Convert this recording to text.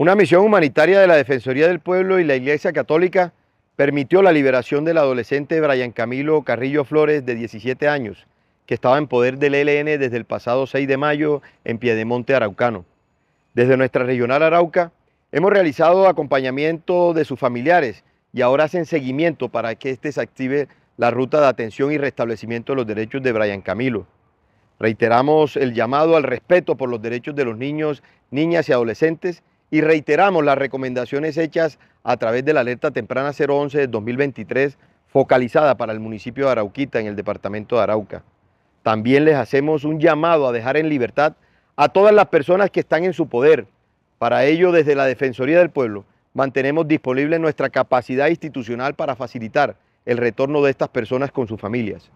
Una misión humanitaria de la Defensoría del Pueblo y la Iglesia Católica permitió la liberación del adolescente Brian Camilo Carrillo Flores, de 17 años, que estaba en poder del ELN desde el pasado 6 de mayo en Piedemonte Araucano. Desde nuestra regional Arauca, hemos realizado acompañamiento de sus familiares y ahora hacen seguimiento para que éste se active la ruta de atención y restablecimiento de los derechos de Brian Camilo. Reiteramos el llamado al respeto por los derechos de los niños, niñas y adolescentes y reiteramos las recomendaciones hechas a través de la alerta temprana 011 de 2023 focalizada para el municipio de Arauquita en el departamento de Arauca. También les hacemos un llamado a dejar en libertad a todas las personas que están en su poder. Para ello, desde la Defensoría del Pueblo, mantenemos disponible nuestra capacidad institucional para facilitar el retorno de estas personas con sus familias.